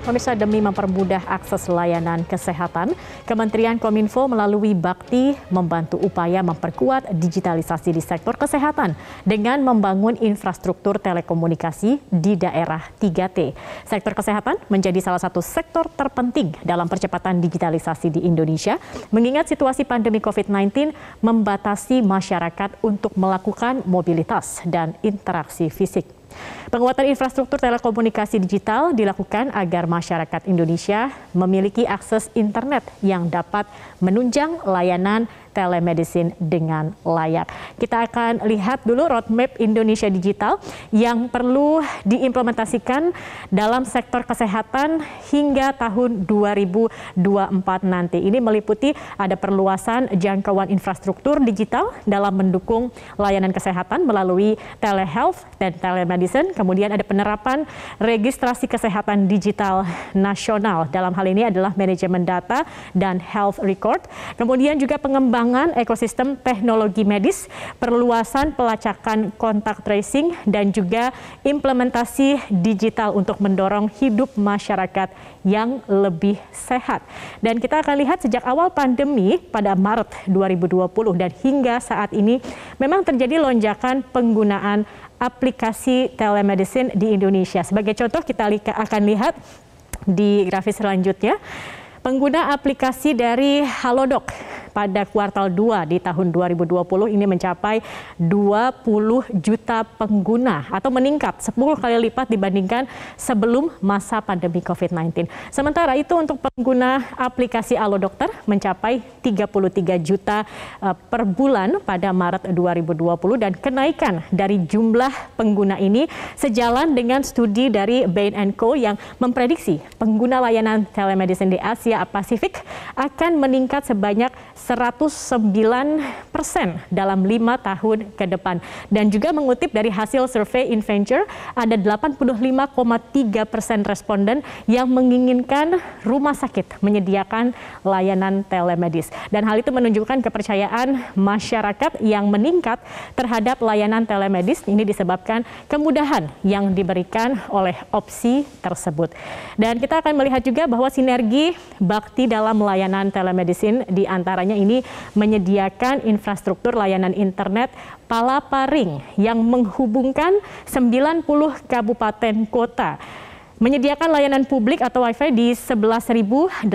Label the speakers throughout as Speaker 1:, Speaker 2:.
Speaker 1: Pemirsa demi mempermudah akses layanan kesehatan, Kementerian Kominfo melalui Bakti membantu upaya memperkuat digitalisasi di sektor kesehatan dengan membangun infrastruktur telekomunikasi di daerah 3T. Sektor kesehatan menjadi salah satu sektor terpenting dalam percepatan digitalisasi di Indonesia, mengingat situasi pandemi COVID-19 membatasi masyarakat untuk melakukan mobilitas dan interaksi fisik. Penguatan infrastruktur telekomunikasi digital dilakukan agar masyarakat Indonesia memiliki akses internet yang dapat menunjang layanan telemedicine dengan layak. Kita akan lihat dulu roadmap Indonesia Digital yang perlu diimplementasikan dalam sektor kesehatan hingga tahun 2024 nanti. Ini meliputi ada perluasan jangkauan infrastruktur digital dalam mendukung layanan kesehatan melalui telehealth dan telemedicine. Kemudian ada penerapan registrasi kesehatan digital nasional. Dalam hal ini adalah manajemen data dan health record. Kemudian juga pengembangan pengembangan ekosistem teknologi medis, perluasan pelacakan kontak tracing, dan juga implementasi digital untuk mendorong hidup masyarakat yang lebih sehat. Dan kita akan lihat sejak awal pandemi pada Maret 2020 dan hingga saat ini memang terjadi lonjakan penggunaan aplikasi telemedicine di Indonesia. Sebagai contoh kita akan lihat di grafis selanjutnya. Pengguna aplikasi dari Halodoc pada kuartal 2 di tahun 2020 ini mencapai 20 juta pengguna atau meningkat 10 kali lipat dibandingkan sebelum masa pandemi COVID-19. Sementara itu untuk pengguna aplikasi Alodokter mencapai 33 juta eh, per bulan pada Maret 2020 dan kenaikan dari jumlah pengguna ini sejalan dengan studi dari Bain Co yang memprediksi pengguna layanan telemedicine di Asia Asia Pasifik akan meningkat sebanyak 109 persen dalam lima tahun ke depan. Dan juga mengutip dari hasil survei Inventure, ada 85,3 persen responden yang menginginkan rumah sakit menyediakan layanan telemedis. Dan hal itu menunjukkan kepercayaan masyarakat yang meningkat terhadap layanan telemedis. Ini disebabkan kemudahan yang diberikan oleh opsi tersebut. Dan kita akan melihat juga bahwa sinergi bakti dalam layanan telemedicine di antaranya ini menyediakan infrastruktur layanan internet palaparing yang menghubungkan 90 kabupaten kota menyediakan layanan publik atau WiFi di 11.817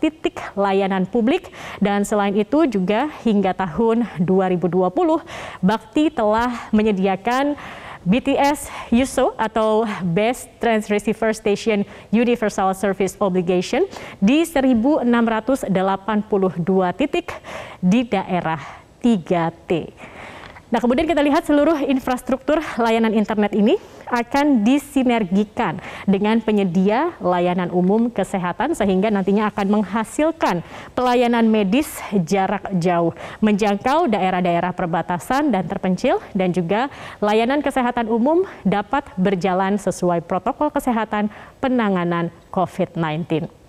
Speaker 1: titik layanan publik dan selain itu juga hingga tahun 2020 Bakti telah menyediakan BTS USO atau Best Trans Receiver Station Universal Service Obligation di 1.682 titik di daerah 3T. Nah, kemudian kita lihat seluruh infrastruktur layanan internet ini akan disinergikan dengan penyedia layanan umum kesehatan sehingga nantinya akan menghasilkan pelayanan medis jarak jauh, menjangkau daerah-daerah perbatasan dan terpencil dan juga layanan kesehatan umum dapat berjalan sesuai protokol kesehatan penanganan COVID-19.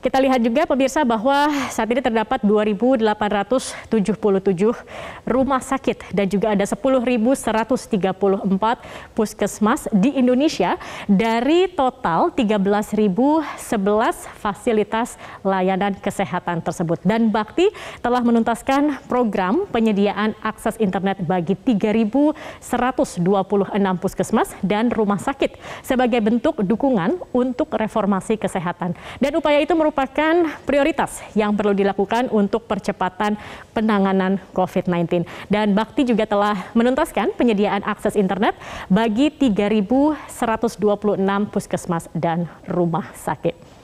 Speaker 1: Kita lihat juga pemirsa bahwa saat ini terdapat 2.877 rumah sakit dan juga ada 10.134 puskesmas di Indonesia dari total 13.011 fasilitas layanan kesehatan tersebut. Dan Bakti telah menuntaskan program penyediaan akses internet bagi 3.126 puskesmas dan rumah sakit sebagai bentuk dukungan untuk reformasi kesehatan. Dan upaya itu merupakan merupakan prioritas yang perlu dilakukan untuk percepatan penanganan COVID-19. Dan Bakti juga telah menuntaskan penyediaan akses internet bagi 3.126 puskesmas dan rumah sakit.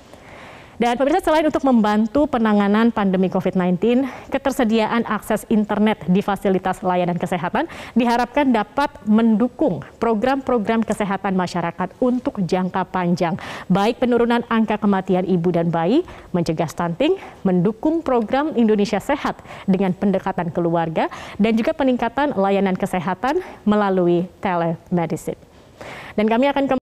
Speaker 1: Dan pemirsa selain untuk membantu penanganan pandemi COVID-19, ketersediaan akses internet di fasilitas layanan kesehatan diharapkan dapat mendukung program-program kesehatan masyarakat untuk jangka panjang, baik penurunan angka kematian ibu dan bayi, mencegah stunting, mendukung program Indonesia Sehat dengan pendekatan keluarga, dan juga peningkatan layanan kesehatan melalui telemedicine. Dan kami akan